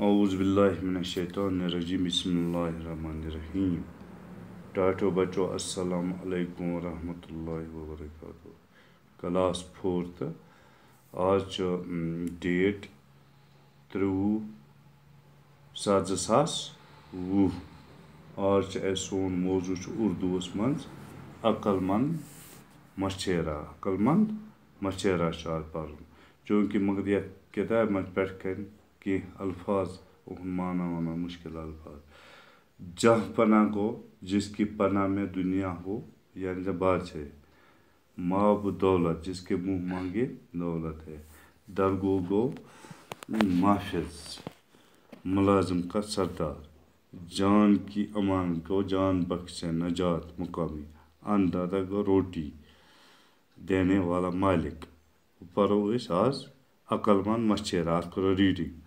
अज़बिल्लिनशैतरजीम बसमीम टाटो बचो असलकम वरहमल वबरक क्लास फोर्थ आज डेट त्रुवु सात जो सास वु आज सोन मौजू उर्दूस मज अक्लमंद मशेरा अक्लमंद मशेरा पार चूँकि मगर ये किताब मे पे कह अल्फाज माना वाना मुश्किल अल्फाज जह पना को जिसकी पना में दुनिया हो यानी जब बाज है माब दौलत जिसके मुंह मांगे दौलत है दरगो गो माफिज मुलाजिम का सरदार जान की अमान को जान बख्शे नजात मुकामी अन्नदाता को रोटी देने वाला मालिक पढ़ो इस आज अक्लमंद मशेरात करो रीडिंग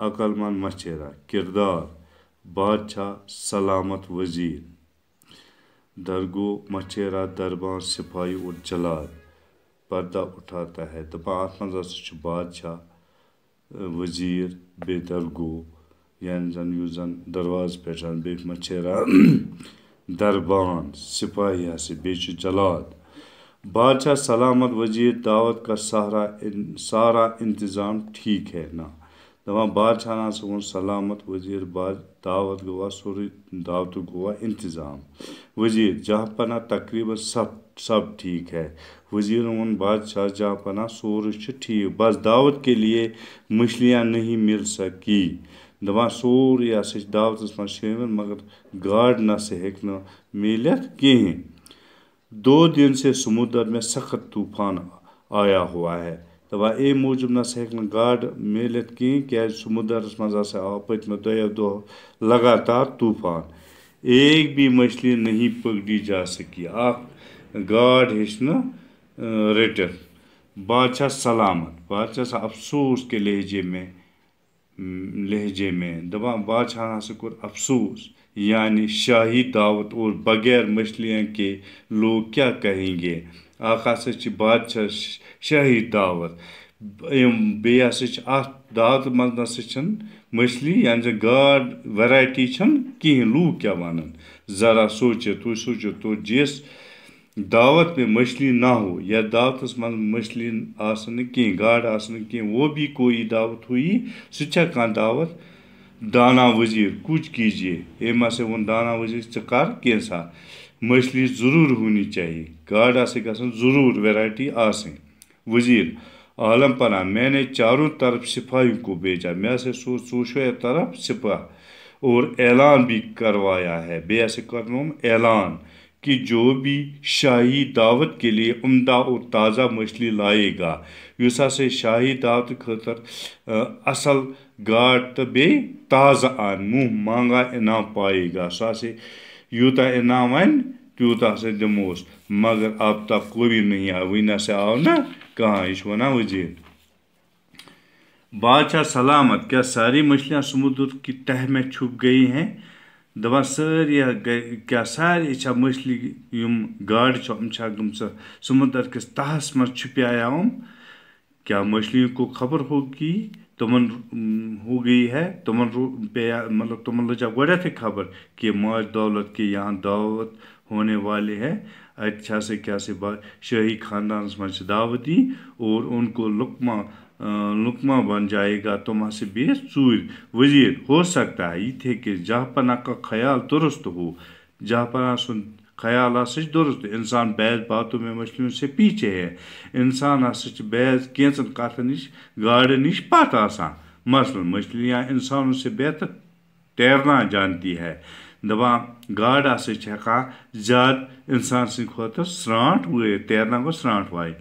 अकलमंद मशेरा किरदार बादशाह सलामत वजीर दरगो मशेरा दरबार सिपाही और जलाद पर्दा उठाता है दपान अत मज बादशाह वजीर बे दरगो यानि जन उस जन दरवाज पे बे मशेरा दरबान सिपाही से बे जलाद बादशाह सलामत वजीर दावत का सहारा सारा इंतज़ाम ठीक है ना دَپان بادشاہن ہسا ووٚن سلامت ؤزیٖر باد دعوت گوا سورُے دعوتُک گوا اِنتظام ؤزیٖر جاں پناہ تقریٖباً سب سب ٹھیٖک ہے ؤزیٖرن ووٚن بادشاہ جاں پناہ سورُے چھُ ٹھیٖک بس دعوت کے لیے مچھلیاں نہیں مِل سکی دَپان سورُے ہسا چھِ دعوتَس منٛز شٲمِل مگر گاڈٕ نَسا ہیٚکہِ نہٕ میٖلِتھ کِہیٖنۍ دو دِن سے سمُنٛدر میں سخت طوٗفان آیا ہوا ہے دپان اے موٗجوٗب نَسا ہیٚکہِ نہٕ گاڈٕ میٖلِتھ کِہیٖنۍ کیٛازِ سمُدرَس منٛز ہَسا آو پٔتۍمہِ دۄیو دۄہو لگاتار طوٗفان ایک بھی مچھلی نہیں پکڑی جا سکی اَکھ گاڈ ہیٚچھ نہٕ رٔٹِتھ بادشاہ سلامت بادشاہ سا افسوٗس کے لہجے میں लहजे में दपा बादशाह से कुर अफसोस यानी शाही दावत और बगैर मछलियाँ के लोग क्या कहेंगे आका से बादशाह शाही दावत बे दावत मज मछली यानि जो गाड वैरायटी कह लू क्या वन जरा सोचो तो तु सोचो तो जिस दावत में मछली ना हो या दावत मन मछली आसन कहीं गाड़ आसन कहीं वो भी कोई दावत हुई सह कह दावत दाना वजीर कुछ कीजिए एम से वो दाना वजीर चकार कैसा मछली जरूर होनी चाहिए गाड़ आसे गसन जरूर वैरायटी आसे वजीर आलम पना मैंने चारों तरफ सिपाही को भेजा मैं से सो सोशो तरफ सिपा और ऐलान भी करवाया है बे ऐसे करना ऐलान कि जो भी शाही दावत के लिए उम्दा और ताज़ा मछली लाएगा उस हे शाही दावत खतर असल गाट तो बे ताज़ आन मुँह मांगा इनाम पाएगा सो से यूत इनाम अन तूत हा दमोस मगर अब तक कोई भी नहीं आया वन से आओ ना कहाँ यह वन वजीर बादशाह सलामत क्या सारी मछलियाँ समुद्र की तह में छुप गई हैं दपा सारी क्या सारे मछली यम गाड़ ग समुद्र किस तहस मज छुपयाम क्या मछली को खबर कि तमन हो गई है तमन पे मतलब तुम्हें लजा गोडा खबर कि माज दौलत के यहाँ दावत होने वाले है अच्छा से क्या से शाही खानदान मज दावत दी और उनको लुकमा लुकमा बन जाएगा तुम्हासे तो चूर वजीर हो सकता है ये थे कि जहाँपना का ख्याल दुरुस्त हो जहाँपना सुन ख्याल सच दुरुस्त इंसान बैज बातों में मछलियों से पीछे है इंसान हाच बैज कैंचन कथ नश गाड़ नश पत आसान मछलियाँ इंसानों से बेहतर तैरना जानती है दपान गाड हाँ ज्यादा इंसान सद खुत तो स्रांट वे तैरना गो स्रांट वाई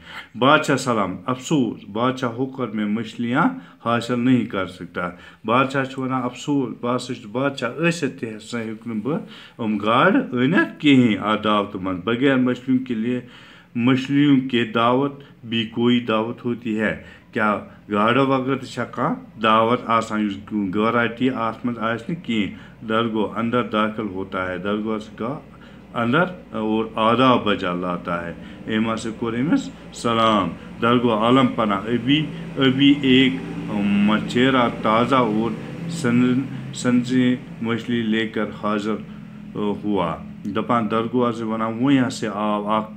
बादशाह सलाम अफसोस बादशाह होकर मैं मछलियाँ हासिल नहीं कर सकता बादशाह वन अफसोस बह बादशाह ऐसत तह हसा हूँ बह गाड अनित कहें आ दावत मज बगैर मछलियों के लिए मछलियों के दावत भी कोई दावत होती है क्या गाडो वगत शका दावत आसान गराटी आस मज कह दरगो अंदर दाखिल होता है दरगो का अंदर और आदा बजा लाता है एमा से कोरेमस सलाम दरगो आलम पना अभी अभी एक मचेरा ताज़ा और सन मछली लेकर हाजिर हुआ दपान दरगुआ से बना वो यहाँ से आव आख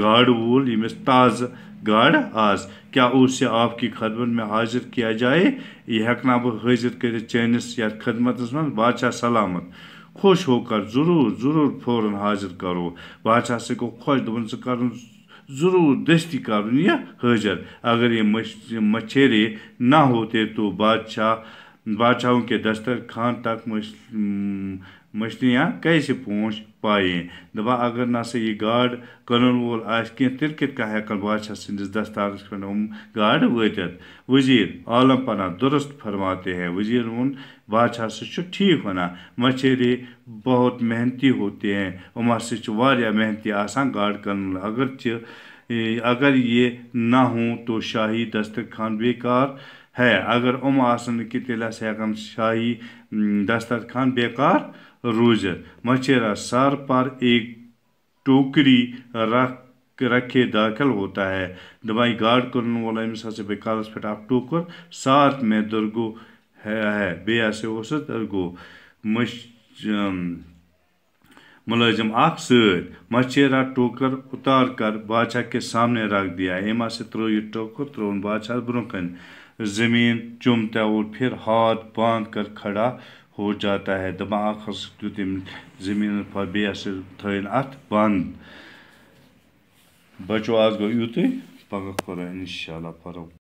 गाड़ वूल यमिस ताज गाड़ आज क्या उसे आपकी खदमत में हाजिर किया जाए यह हकना बह हाजिर कर चैनस या खदमत मन बादशाह सलामत खुश होकर जरूर जरूर फौर हाजिर करो बादशाह से को खुश दोपन से कर ज़रूर दस्ती कर हाजिर अगर ये मछेरे ना होते तो बादशाह बादशाहों के दस्तर खान तक मछलियाँ कैसे पहुँच पाए दपा अगर ना यह गाड कलन वोल आल कित बादशाह सदस दस्तार गाड वत वजीर आलम पना दुरुस्त फरमाते हैं वजीर उन बादशाह से ठीक वन मछेरे बहुत मेहनती होते हैं उमा से मेहनती आसान गाड कन अगर च अगर ये ना हो तो शाही खान बेकार है अगर उम आसन कि तेल हकन शाही हम्म, दस्तरखान बेकार रोज मचेरा सर पर एक टोकरी रख रखे दाखिल होता है दवाई गार्ड करने वाला अम्स बेकार पे आप टोकर साथ में दुर्गो है, है बे उस दुर्गो मश मुलजिम अख सचेरा टोकर उतार कर बादशाह के सामने रख दिया एमा से त्रो यह टोकर त्रोन बादशाह ब्रोह कन ज़मीन चूमता और फिर हाथ बांध कर खड़ा हो जाता है दमाग हस तुम ज़मीन पर बेस थन अत बंद बचो आज गो यूत पगह करो इन पो